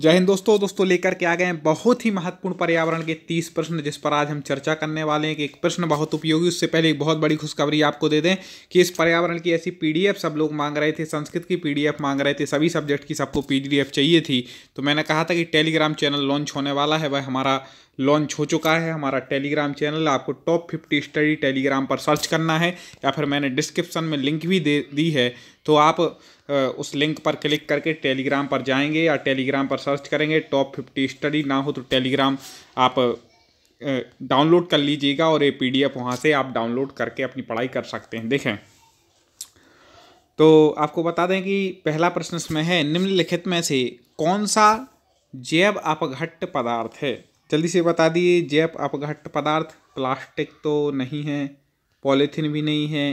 जय हिंद दोस्तों दोस्तों लेकर के आ गए हैं बहुत ही महत्वपूर्ण पर्यावरण के तीस प्रश्न जिस पर आज हम चर्चा करने वाले हैं कि एक प्रश्न बहुत उपयोगी उससे पहले एक बहुत बड़ी खुशखबरी आपको दे दें कि इस पर्यावरण की ऐसी पीडीएफ सब लोग मांग रहे थे संस्कृत की पीडीएफ मांग रहे थे सभी सब्जेक्ट की सबको पी चाहिए थी तो मैंने कहा था कि टेलीग्राम चैनल लॉन्च होने वाला है वह हमारा लॉन्च हो चुका है हमारा टेलीग्राम चैनल आपको टॉप फिफ्टी स्टडी टेलीग्राम पर सर्च करना है या फिर मैंने डिस्क्रिप्सन में लिंक भी दे दी है तो आप उस लिंक पर क्लिक करके टेलीग्राम पर जाएंगे या टेलीग्राम पर सर्च करेंगे टॉप फिफ्टी स्टडी ना हो तो टेलीग्राम आप डाउनलोड कर लीजिएगा और ये पी डी एफ वहाँ से आप डाउनलोड करके अपनी पढ़ाई कर सकते हैं देखें तो आपको बता दें कि पहला प्रश्न इसमें है निम्नलिखित में से कौन सा जैव अपघट्ट पदार्थ है जल्दी से बता दिए जैव अपघट्ट पदार्थ प्लास्टिक तो नहीं है पॉलीथीन भी नहीं है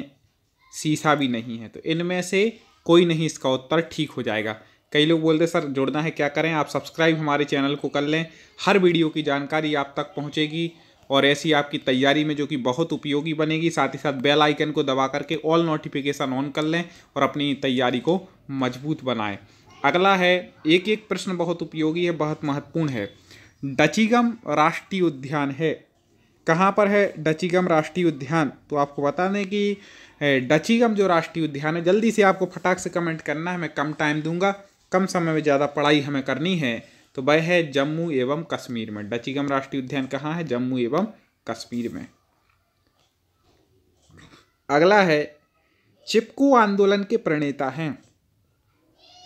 शीशा भी नहीं है तो इनमें से कोई नहीं इसका उत्तर ठीक हो जाएगा कई लोग बोलते सर जुड़ना है क्या करें आप सब्सक्राइब हमारे चैनल को कर लें हर वीडियो की जानकारी आप तक पहुँचेगी और ऐसी आपकी तैयारी में जो कि बहुत उपयोगी बनेगी साथ ही साथ बेल आइकन को दबा करके ऑल नोटिफिकेशन ऑन कर लें और अपनी तैयारी को मजबूत बनाएं अगला है एक एक प्रश्न बहुत उपयोगी है बहुत महत्वपूर्ण है डचिगम राष्ट्रीय उद्यान है कहाँ पर है डचीगम राष्ट्रीय उद्यान तो आपको बता दें कि डचीगम जो राष्ट्रीय उद्यान है जल्दी से आपको फटाक से कमेंट करना है मैं कम टाइम दूंगा कम समय में ज़्यादा पढ़ाई हमें करनी है तो वह है जम्मू एवं कश्मीर में डचीगम राष्ट्रीय उद्यान कहाँ है जम्मू एवं कश्मीर में अगला है चिपको आंदोलन के प्रणेता हैं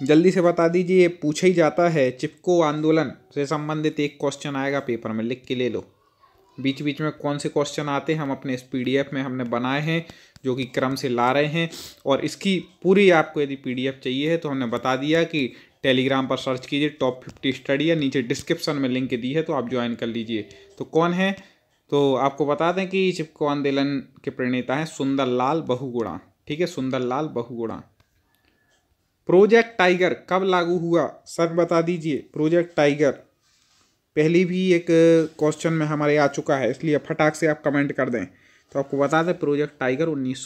जल्दी से बता दीजिए पूछा ही जाता है चिपको आंदोलन से संबंधित एक क्वेश्चन आएगा पेपर में लिख के ले लो बीच बीच में कौन से क्वेश्चन आते हैं हम अपने इस पी में हमने बनाए हैं जो कि क्रम से ला रहे हैं और इसकी पूरी आपको यदि पी चाहिए है तो हमने बता दिया कि टेलीग्राम पर सर्च कीजिए टॉप फिफ्टी स्टडी या नीचे डिस्क्रिप्शन में लिंक दी है तो आप ज्वाइन कर लीजिए तो कौन है तो आपको बता दें कि चिपको आंदोलन के प्रणेता हैं सुंदर लाल बहुगुणा ठीक है सुंदर लाल बहुगुणा प्रोजेक्ट टाइगर कब लागू हुआ सर बता दीजिए प्रोजेक्ट टाइगर पहले भी एक क्वेश्चन में हमारे आ चुका है इसलिए फटाक से आप कमेंट कर दें तो आपको बता दें प्रोजेक्ट टाइगर उन्नीस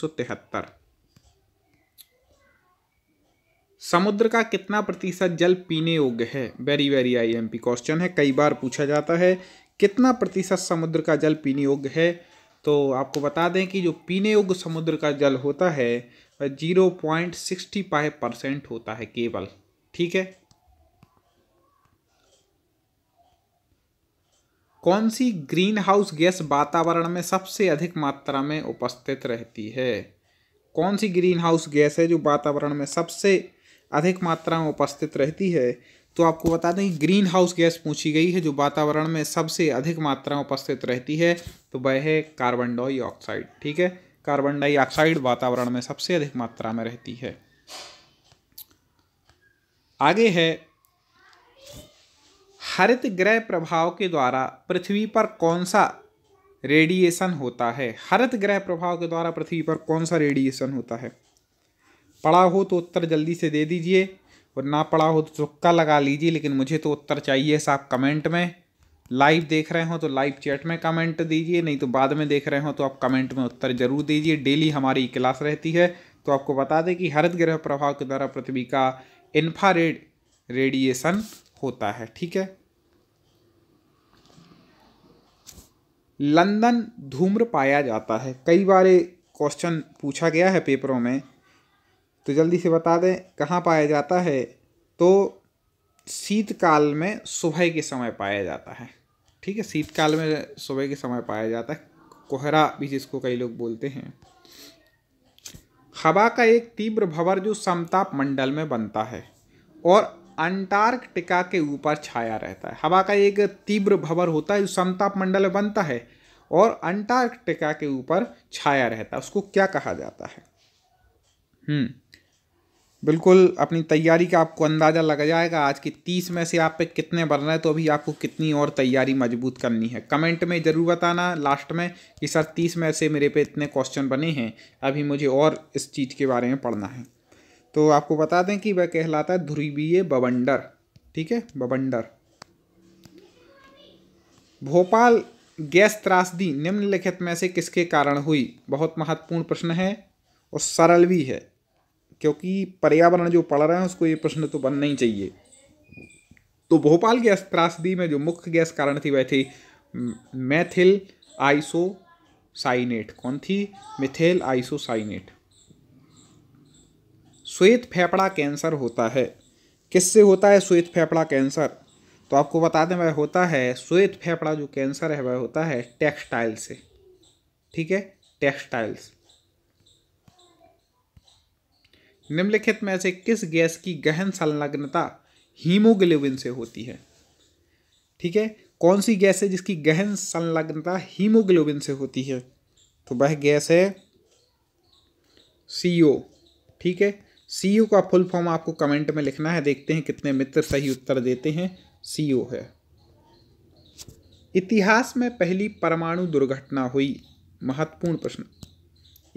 समुद्र का कितना प्रतिशत जल पीने योग्य है वेरी वेरी आईएमपी क्वेश्चन है कई बार पूछा जाता है कितना प्रतिशत समुद्र का जल पीने योग्य है तो आपको बता दें कि जो पीने योग्य समुद्र का जल होता है वह zero point sixty five percent होता है केवल ठीक है कौन सी ग्रीन हाउस गैस वातावरण में सबसे अधिक मात्रा में उपस्थित रहती है कौन सी ग्रीन हाउस गैस है जो वातावरण में सबसे अधिक मात्रा में उपस्थित रहती है तो आपको बता दें ग्रीन हाउस गैस पूछी गई है जो वातावरण में सबसे अधिक मात्रा में उपस्थित रहती है तो वह है कार्बन डाइऑक्साइड ठीक है कार्बन डाइऑक्साइड वातावरण में सबसे अधिक मात्रा में रहती है आगे है हरित ग्रह प्रभाव के द्वारा पृथ्वी पर कौन सा रेडिएशन होता है हरित ग्रह प्रभाव के द्वारा पृथ्वी पर कौन सा रेडिएशन होता है पढ़ा हो तो उत्तर जल्दी से दे दीजिए और ना पढ़ा हो तो चुक्का लगा लीजिए लेकिन मुझे तो उत्तर चाहिए साहब कमेंट में लाइव देख रहे हो तो लाइव चैट में कमेंट दीजिए नहीं तो बाद में देख रहे हो तो आप कमेंट में उत्तर जरूर दीजिए डेली हमारी क्लास रहती है तो आपको बता दें कि हरित ग्रह प्रभाव के द्वारा पृथ्वी का इन्फारेड रेडिएशन होता है ठीक है लंदन धूम्र पाया जाता है कई बार क्वेश्चन पूछा गया है पेपरों में तो जल्दी से बता दें कहाँ पाया जाता है तो शीतकाल में सुबह के समय पाया जाता है ठीक है शीतकाल में सुबह के समय पाया जाता है कोहरा भी जिसको कई लोग बोलते हैं हवा का एक तीव्र भंवर जो समताप मंडल में बनता है और अंटार्कटिका के ऊपर छाया रहता है हवा का एक तीव्र भवर होता है जो समताप मंडल में बनता है और अंटार्कटिका के ऊपर छाया रहता है उसको क्या कहा जाता है हम्म बिल्कुल अपनी तैयारी का आपको अंदाज़ा लग जाएगा आज की तीस में से आप पे कितने बन रहे हैं तो अभी आपको कितनी और तैयारी मजबूत करनी है कमेंट में ज़रूर बताना लास्ट में कि सर तीस में से मेरे पे इतने क्वेश्चन बने हैं अभी मुझे और इस चीज़ के बारे में पढ़ना है तो आपको बता दें कि वह कहलाता है ध्रुवीय बवंडर ठीक है बवंडर भोपाल गैस त्रासदी निम्नलिखित में से किसके कारण हुई बहुत महत्वपूर्ण प्रश्न है और सरल भी है क्योंकि पर्यावरण जो पढ़ रहे हैं उसको ये प्रश्न तो बनना ही चाहिए तो भोपाल गैस त्रासदी में जो मुख्य गैस कारण थी वह थी मैथिल आइसोसाइनेट कौन थी मिथेल आइसोसाइनेट श्वेत फेफड़ा कैंसर होता है किससे होता है श्वेत फेफड़ा कैंसर तो आपको बता दें वह होता है श्वेत फेफड़ा जो कैंसर है वह होता है टेक्सटाइल से ठीक है टेक्सटाइल्स निम्नलिखित में से किस गैस की गहन संलग्नता हीमोग्लोबिन से होती है ठीक है कौन सी गैस है जिसकी गहन संलग्नता हीमोग्लोबिन से होती है तो वह गैस है सी ठीक है सी यू का फुल फॉर्म आपको कमेंट में लिखना है देखते हैं कितने मित्र सही उत्तर देते हैं सी यू है इतिहास में पहली परमाणु दुर्घटना हुई महत्वपूर्ण प्रश्न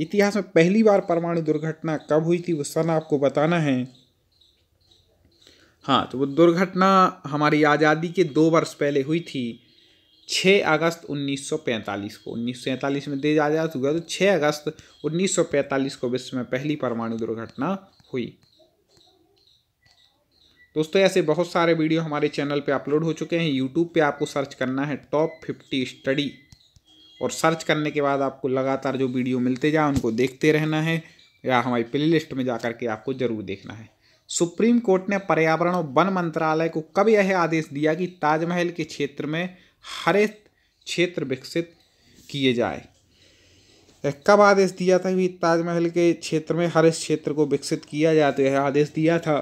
इतिहास में पहली बार परमाणु दुर्घटना कब हुई थी वो सन आपको बताना है हाँ तो वो दुर्घटना हमारी आज़ादी के दो वर्ष पहले हुई थी 6 अगस्त 1945 को 1947 में देश आज़ाद हुआ तो 6 अगस्त 1945 को विश्व में पहली परमाणु दुर्घटना हुई दोस्तों ऐसे बहुत सारे वीडियो हमारे चैनल पे अपलोड हो चुके हैं यूट्यूब पे आपको सर्च करना है टॉप फिफ्टी स्टडी और सर्च करने के बाद आपको लगातार जो वीडियो मिलते जाए उनको देखते रहना है या हमारी प्ले लिस्ट में जा करके आपको ज़रूर देखना है सुप्रीम कोर्ट ने पर्यावरण और वन मंत्रालय को कब यह आदेश दिया कि ताजमहल के क्षेत्र में हरित क्षेत्र विकसित किए जाए कब आदेश दिया था कि ताजमहल के क्षेत्र में हर इस क्षेत्र को विकसित किया जाते यह आदेश दिया था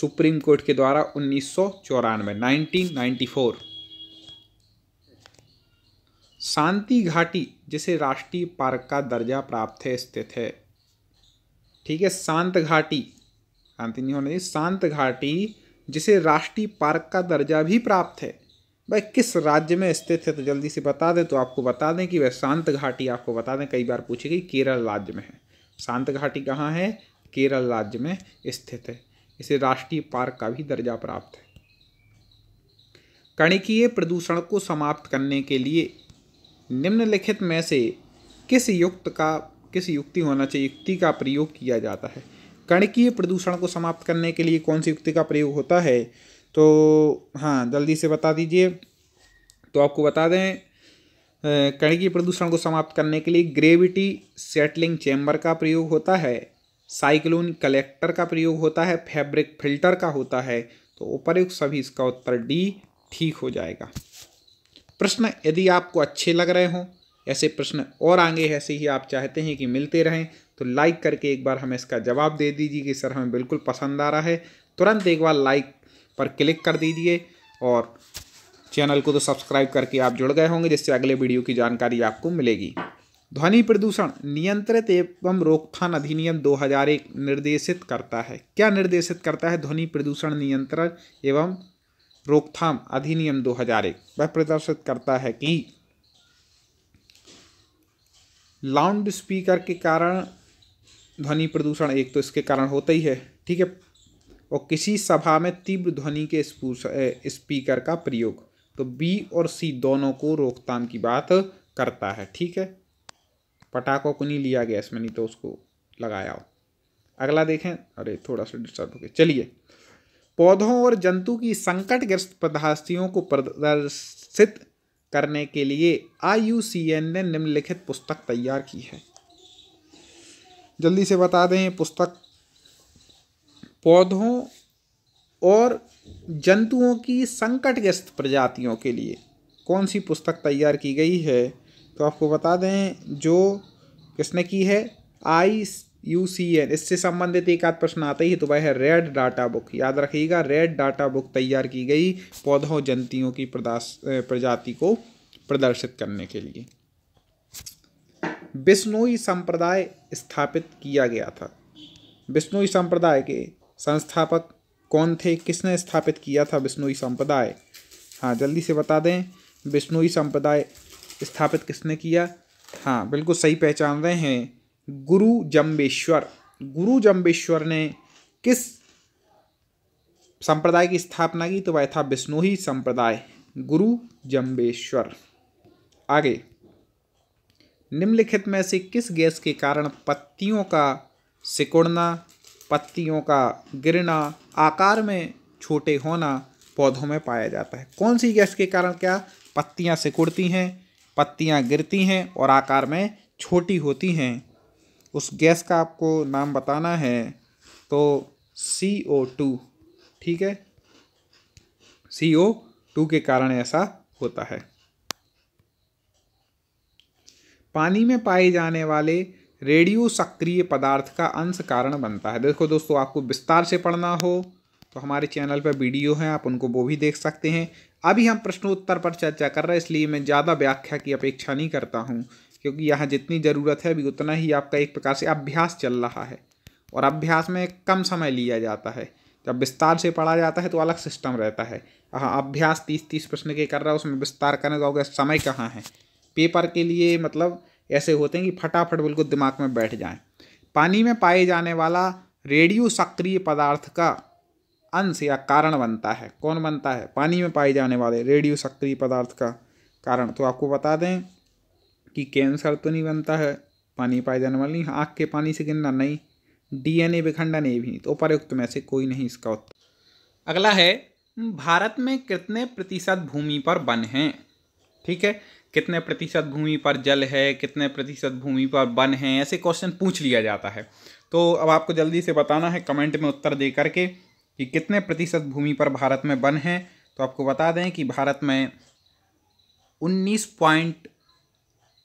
सुप्रीम कोर्ट के द्वारा उन्नीस सौ चौरानवे नाइनटीन नाइन्टी फोर शांति घाटी जिसे राष्ट्रीय पार्क का दर्जा प्राप्त है स्थित है ठीक है शांत घाटी शांति नहीं होने शांत घाटी जिसे राष्ट्रीय पार्क का दर्जा भी प्राप्त है भाई किस राज्य में स्थित है तो जल्दी से बता दें तो आपको बता दें कि वह शांत घाटी आपको बता दें कई बार पूछी गई केरल राज्य में है शांत घाटी कहाँ है केरल राज्य में स्थित है इसे राष्ट्रीय पार्क का भी दर्जा प्राप्त है कणिकीय प्रदूषण को समाप्त करने के लिए निम्नलिखित में से किस युक्त का किस युक्ति होना चाहिए युक्ति का प्रयोग किया जाता है कणकीय प्रदूषण को समाप्त करने के लिए कौन सी युक्ति का प्रयोग होता है तो हाँ जल्दी से बता दीजिए तो आपको बता दें की प्रदूषण को समाप्त करने के लिए ग्रेविटी सेटलिंग चैम्बर का प्रयोग होता है साइक्लोन कलेक्टर का प्रयोग होता है फैब्रिक फिल्टर का होता है तो उपरुक्त सभी इसका उत्तर डी ठीक हो जाएगा प्रश्न यदि आपको अच्छे लग रहे हों ऐसे प्रश्न और आगे ऐसे ही आप चाहते हैं कि मिलते रहें तो लाइक करके एक बार हमें इसका जवाब दे दीजिए कि सर हमें बिल्कुल पसंद आ रहा है तुरंत एक बार लाइक पर क्लिक कर दीजिए और चैनल को तो सब्सक्राइब करके आप जुड़ गए होंगे जिससे अगले वीडियो की जानकारी आपको मिलेगी ध्वनि प्रदूषण नियंत्रित एवं रोकथाम अधिनियम 2001 निर्देशित करता है क्या निर्देशित करता है ध्वनि प्रदूषण नियंत्रण एवं रोकथाम अधिनियम 2001 वह प्रदर्शित करता है कि लाउंड स्पीकर के कारण ध्वनि प्रदूषण एक तो इसके कारण होता ही है ठीक है और किसी सभा में तीव्र ध्वनि के स्पीकर का प्रयोग तो बी और सी दोनों को रोकथाम की बात करता है ठीक है पटाखों को नहीं लिया गया इसमें नहीं तो उसको लगाया हो अगला देखें अरे थोड़ा सा डिस्टर्ब हो गया चलिए पौधों और जंतु की संकटग्रस्त पदार्थियों को प्रदर्शित करने के लिए आई ने निम्नलिखित पुस्तक तैयार की है जल्दी से बता दें पुस्तक पौधों और जंतुओं की संकटग्रस्त प्रजातियों के लिए कौन सी पुस्तक तैयार की गई है तो आपको बता दें जो किसने की है आई यू सी एन इससे संबंधित एक आध प्रश्न आता ही तो वह है रेड डाटा बुक याद रखिएगा रेड डाटा बुक तैयार की गई पौधों जंतियों की प्रजाति को प्रदर्शित करने के लिए बिश्नोई संप्रदाय स्थापित किया गया था बिश्नोई संप्रदाय के संस्थापक कौन थे किसने स्थापित किया था बिश्नोई संप्रदाय हाँ जल्दी से बता दें बिश्नोई संप्रदाय स्थापित किसने किया हाँ बिल्कुल सही पहचान रहे हैं गुरु जम्बेश्वर गुरु जम्बेश्वर ने किस संप्रदाय की स्थापना की तो वह था बिश्नोही संप्रदाय गुरु जम्बेश्वर आगे निम्नलिखित में से किस गैस के कारण पत्तियों का सिकुड़ना पत्तियों का गिरना आकार में छोटे होना पौधों में पाया जाता है कौन सी गैस के कारण क्या पत्तियाँ सिकुड़ती हैं पत्तियाँ गिरती हैं और आकार में छोटी होती हैं उस गैस का आपको नाम बताना है तो सी ओ टू ठीक है सी ओ टू के कारण ऐसा होता है पानी में पाए जाने वाले रेडियो सक्रिय पदार्थ का अंश कारण बनता है देखो दोस्तों आपको विस्तार से पढ़ना हो तो हमारे चैनल पर वीडियो हैं आप उनको वो भी देख सकते हैं अभी हम प्रश्नोत्तर पर चर्चा कर रहे हैं इसलिए मैं ज़्यादा व्याख्या की अपेक्षा नहीं करता हूँ क्योंकि यहाँ जितनी ज़रूरत है अभी उतना ही आपका एक प्रकार से अभ्यास चल रहा है और अभ्यास में कम समय लिया जाता है जब विस्तार से पढ़ा जाता है तो अलग सिस्टम रहता है हाँ अभ्यास तीस तीस प्रश्न के कर रहा है उसमें विस्तार करने जाओगे समय कहाँ है पेपर के लिए मतलब ऐसे होते हैं कि फटाफट बिल्कुल दिमाग में बैठ जाएं पानी में पाए जाने वाला रेडियो सक्रिय पदार्थ का अंश या कारण बनता है कौन बनता है पानी में पाए जाने वाले रेडियो सक्रिय पदार्थ का कारण तो आपको बता दें कि कैंसर तो नहीं बनता है पानी पाए जाने वाली आँख के पानी से गिनना नहीं डीएनए विखंडन ए भी नहीं तो उपरुक्त में से कोई नहीं इसका उत्तर अगला है भारत में कितने प्रतिशत भूमि पर वन हैं ठीक है कितने प्रतिशत भूमि पर जल है कितने प्रतिशत भूमि पर वन है ऐसे क्वेश्चन पूछ लिया जाता है तो अब आपको जल्दी से बताना है कमेंट में उत्तर दे करके कि कितने प्रतिशत भूमि पर भारत में वन है तो आपको बता दें कि भारत में उन्नीस पॉइंट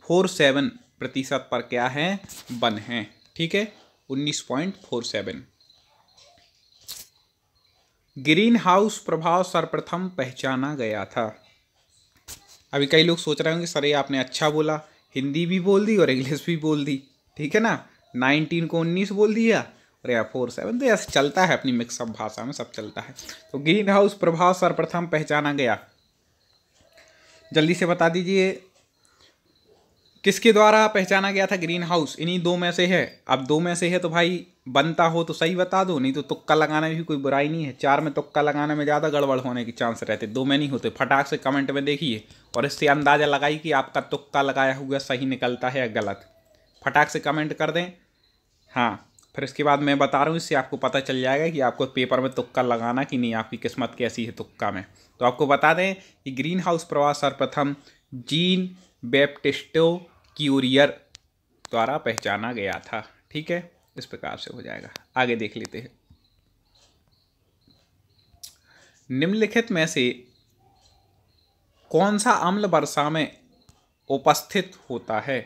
फोर सेवन प्रतिशत पर क्या है वन है ठीक है उन्नीस point four seven greenhouse प्रभाव सर्वप्रथम पहचाना गया था अभी कई लोग सोच रहे होंगे सर ये आपने अच्छा बोला हिंदी भी बोल दी और इंग्लिश भी बोल दी ठीक है ना नाइनटीन को उन्नीस बोल दिया और या फोर सेवन तो ऐसे चलता है अपनी मिक्सअप भाषा में सब चलता है तो ग्रीन हाउस प्रभाव सर्वप्रथम पहचाना गया जल्दी से बता दीजिए किसके द्वारा पहचाना गया था ग्रीन हाउस इन्हीं दो में से है अब दो में से है तो भाई बनता हो तो सही बता दो नहीं तो तुक्का लगाने में भी कोई बुराई नहीं है चार में तुक्का लगाने में ज़्यादा गड़बड़ होने के चांस रहते दो में नहीं होते फटाक से कमेंट में देखिए और इससे अंदाज़ा लगाइए कि आपका तुक्का लगाया हुआ सही निकलता है या गलत फटाक से कमेंट कर दें हाँ फिर इसके बाद मैं बता रहा हूँ इससे आपको पता चल जाएगा कि आपको पेपर में तुक्का लगाना कि नहीं आपकी किस्मत कैसी है तुक्का में तो आपको बता दें कि ग्रीन हाउस प्रवास सर्वप्रथम जीन बेप्टिस्टो क्यूरियर द्वारा पहचाना गया था ठीक है इस प्रकार से हो जाएगा आगे देख लेते हैं निम्नलिखित में से कौन सा अम्ल वर्षा में उपस्थित होता है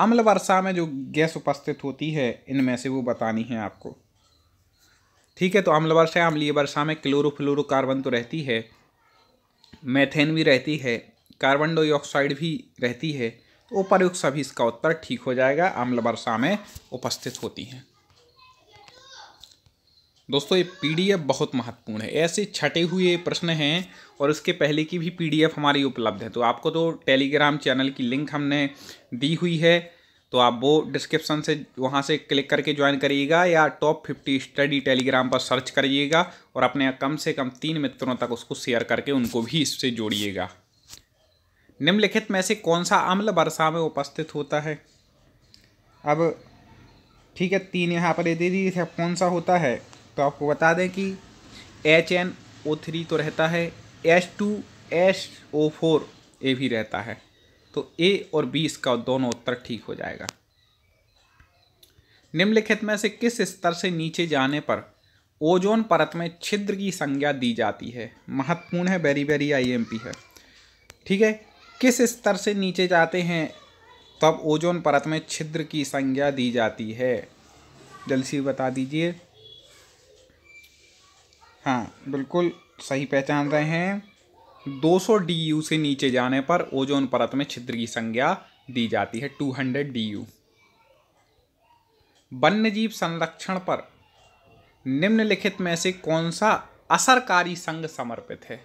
अम्ल वर्षा में जो गैस उपस्थित होती है इनमें से वो बतानी है आपको ठीक है तो अम्ल वर्षा अम्लीय वर्षा में क्लोरो कार्बन तो रहती है मैथेन भी रहती है कार्बन डाइऑक्साइड भी रहती है उपरयुक्त सभी इसका उत्तर ठीक हो जाएगा आम्ल वर्षा में उपस्थित होती हैं दोस्तों ये पीडीएफ बहुत महत्वपूर्ण है ऐसे छटे हुए प्रश्न हैं और उसके पहले की भी पीडीएफ हमारी उपलब्ध है तो आपको तो टेलीग्राम चैनल की लिंक हमने दी हुई है तो आप वो डिस्क्रिप्शन से वहाँ से क्लिक करके ज्वाइन करिएगा या टॉप फिफ्टी स्टडी टेलीग्राम पर सर्च करिएगा और अपने कम से कम तीन मित्रों तक उसको शेयर करके उनको भी इससे जोड़िएगा निम्नलिखित में से कौन सा अम्ल वर्षा में उपस्थित होता है अब ठीक है तीन यहाँ पर दे दी थी कौन सा होता है तो आपको बता दें कि एच एन ओ थ्री तो रहता है H two H O four A भी रहता है तो ए और बी इसका दोनों उत्तर ठीक हो जाएगा निम्नलिखित में से किस स्तर से नीचे जाने पर ओजोन परत में छिद्र की संज्ञा दी जाती है महत्वपूर्ण है आई एम पी है ठीक है किस स्तर से नीचे जाते हैं तब ओजोन परत में छिद्र की संज्ञा दी जाती है जल्दी से बता दीजिए हाँ बिल्कुल सही पहचान रहे हैं 200 डीयू से नीचे जाने पर ओजोन परत में छिद्र की संज्ञा दी जाती है 200 डीयू वन्य जीव संरक्षण पर निम्नलिखित में से कौन सा असरकारी संघ समर्पित है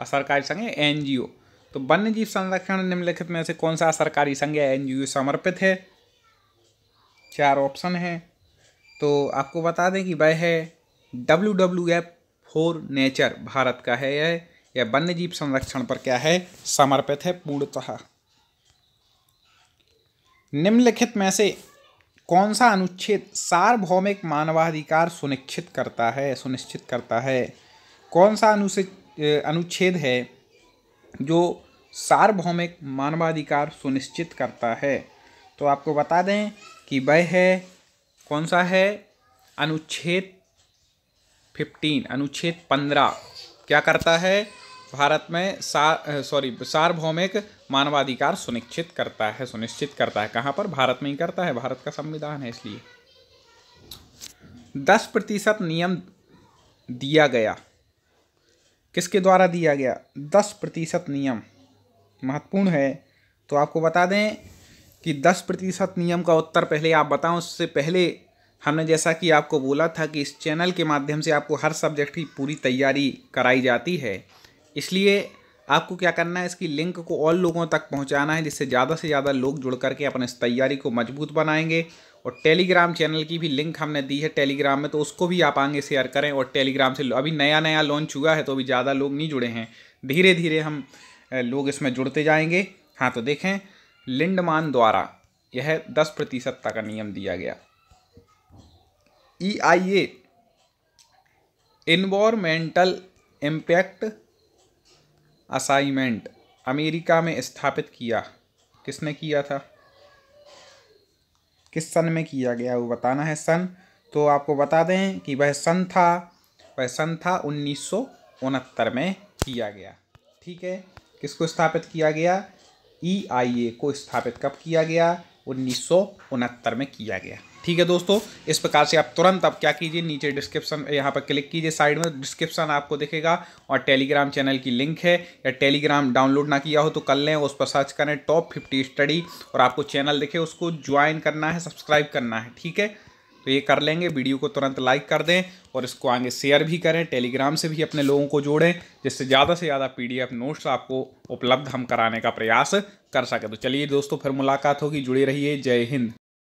असरकारी संघ एनजीओ तो वन्य जीव संरक्षण निम्नलिखित में से कौन सा सरकारी संघ एन जी समर्पित है चार ऑप्शन है तो आपको बता दें कि वह है W W F for nature Bharat का है यह यह वन्य जीव संरक्षण पर क्या है समर्पित है पूर्णतः निम्नलिखित में से कौन सा अनुच्छेद सार्वभौमिक मानवाधिकार सुनिश्चित करता है सुनिश्चित करता है कौन सा अनुच्छेद है जो सार्वभौमिक मानवाधिकार सुनिश्चित करता है तो आपको बता दें कि वह है कौन सा है अनुच्छेद फिफ्टीन अनुच्छेद पंद्रह क्या करता है भारत में सा सॉरी सार्वभौमिक मानवाधिकार सुनिश्चित करता है सुनिश्चित करता है कहाँ पर भारत में ही करता है भारत का संविधान है इसलिए दस प्रतिशत नियम दिया गया किसके द्वारा दिया गया दस प्रतिशत नियम महत्वपूर्ण है तो आपको बता दें कि दस प्रतिशत नियम का उत्तर पहले आप बताओ उससे पहले हमने जैसा कि आपको बोला था कि इस चैनल के माध्यम से आपको हर सब्जेक्ट की पूरी तैयारी कराई जाती है इसलिए आपको क्या करना है इसकी लिंक को और लोगों तक पहुंचाना है जिससे ज़्यादा से ज़्यादा लोग जुड़ करके अपने इस तैयारी को मजबूत बनाएंगे और टेलीग्राम चैनल की भी लिंक हमने दी है टेलीग्राम में तो उसको भी आप आगे शेयर करें और टेलीग्राम से अभी नया नया लॉन्च हुआ है तो अभी ज़्यादा लोग नहीं जुड़े हैं धीरे धीरे हम लोग इसमें जुड़ते जाएंगे हाँ तो देखें लिंडमान द्वारा यह दस प्रतिशत तक का नियम दिया गया E I A environmental impact assignment America में स्थापित किया किसने किया था किस सन में किया गया वो बताना है सन तो आपको बता दें कि वह सन था वह सन था उन्नीस में किया गया ठीक है किसको स्थापित किया गया ई आई ए को स्थापित कब किया गया उन्नीस में किया गया ठीक है दोस्तों इस प्रकार से आप तुरंत अब क्या कीजिए नीचे डिस्क्रिप्शन यहाँ पर क्लिक कीजिए साइड में डिस्क्रिप्शन आपको दिखेगा और टेलीग्राम चैनल की लिंक है या टेलीग्राम डाउनलोड ना किया हो तो कर लें उस पर सर्च करें टॉप फिफ्टी स्टडी और आपको चैनल दिखे उसको ज्वाइन करना है सब्सक्राइब करना है ठीक है तो ये कर लेंगे वीडियो को तुरंत लाइक कर दें और इसको आगे शेयर भी करें टेलीग्राम से भी अपने लोगों को जोड़ें जिससे ज़्यादा से ज़्यादा पी नोट्स आपको उपलब्ध हम कराने का प्रयास कर सकें तो चलिए दोस्तों फिर मुलाकात होगी जुड़े रहिए जय हिंद